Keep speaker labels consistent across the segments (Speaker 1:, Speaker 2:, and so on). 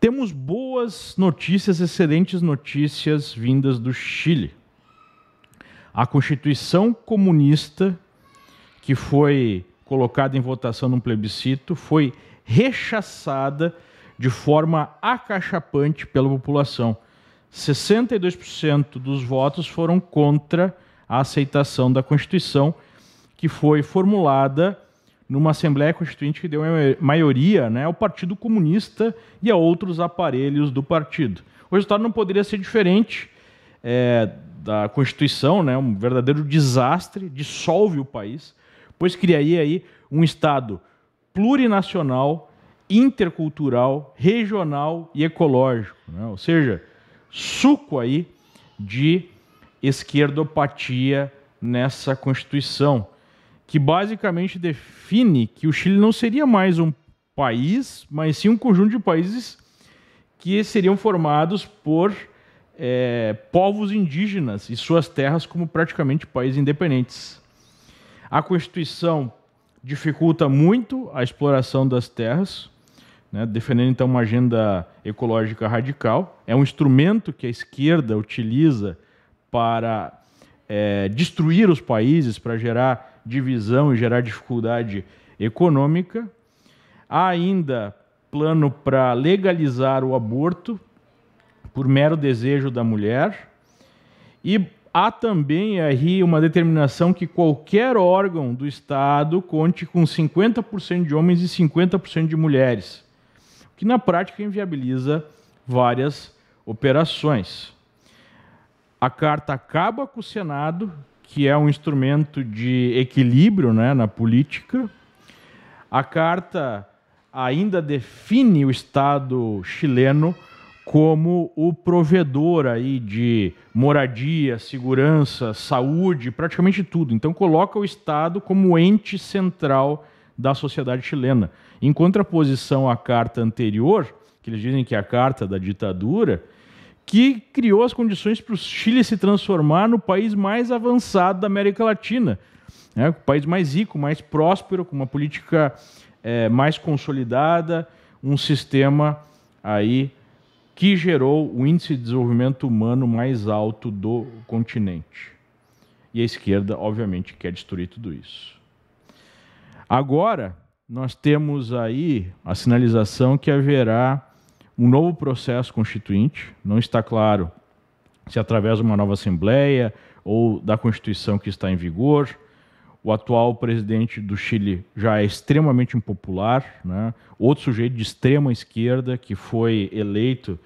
Speaker 1: Temos boas notícias, excelentes notícias vindas do Chile. A Constituição Comunista, que foi colocada em votação num plebiscito, foi rechaçada de forma acachapante pela população. 62% dos votos foram contra a aceitação da Constituição, que foi formulada numa Assembleia Constituinte que deu maioria né, ao Partido Comunista e a outros aparelhos do partido. O resultado não poderia ser diferente é, da Constituição, né, um verdadeiro desastre, dissolve o país, pois criaria aí um Estado plurinacional, intercultural, regional e ecológico. Né? Ou seja, suco aí de esquerdopatia nessa Constituição que basicamente define que o Chile não seria mais um país, mas sim um conjunto de países que seriam formados por é, povos indígenas e suas terras como praticamente países independentes. A Constituição dificulta muito a exploração das terras, né, defendendo então uma agenda ecológica radical. É um instrumento que a esquerda utiliza para é, destruir os países, para gerar divisão e gerar dificuldade econômica. Há ainda plano para legalizar o aborto por mero desejo da mulher. E há também aí uma determinação que qualquer órgão do Estado conte com 50% de homens e 50% de mulheres, o que na prática inviabiliza várias operações. A carta acaba com o Senado, que é um instrumento de equilíbrio né, na política. A carta ainda define o Estado chileno como o provedor aí de moradia, segurança, saúde, praticamente tudo. Então coloca o Estado como ente central da sociedade chilena. Em contraposição à carta anterior, que eles dizem que é a carta da ditadura, que criou as condições para o Chile se transformar no país mais avançado da América Latina, né? o país mais rico, mais próspero, com uma política é, mais consolidada, um sistema aí que gerou o índice de desenvolvimento humano mais alto do continente. E a esquerda, obviamente, quer destruir tudo isso. Agora, nós temos aí a sinalização que haverá um novo processo constituinte, não está claro se através de uma nova Assembleia ou da Constituição que está em vigor. O atual presidente do Chile já é extremamente impopular. Né? Outro sujeito de extrema esquerda que foi eleito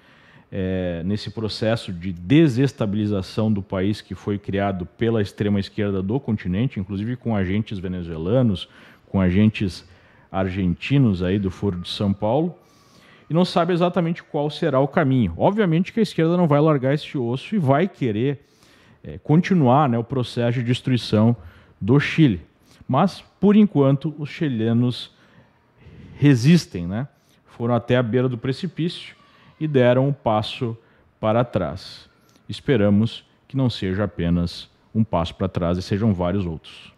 Speaker 1: é, nesse processo de desestabilização do país que foi criado pela extrema esquerda do continente, inclusive com agentes venezuelanos, com agentes argentinos aí do Foro de São Paulo não sabe exatamente qual será o caminho. Obviamente que a esquerda não vai largar esse osso e vai querer é, continuar né, o processo de destruição do Chile. Mas, por enquanto, os chilenos resistem, né? foram até a beira do precipício e deram um passo para trás. Esperamos que não seja apenas um passo para trás e sejam vários outros.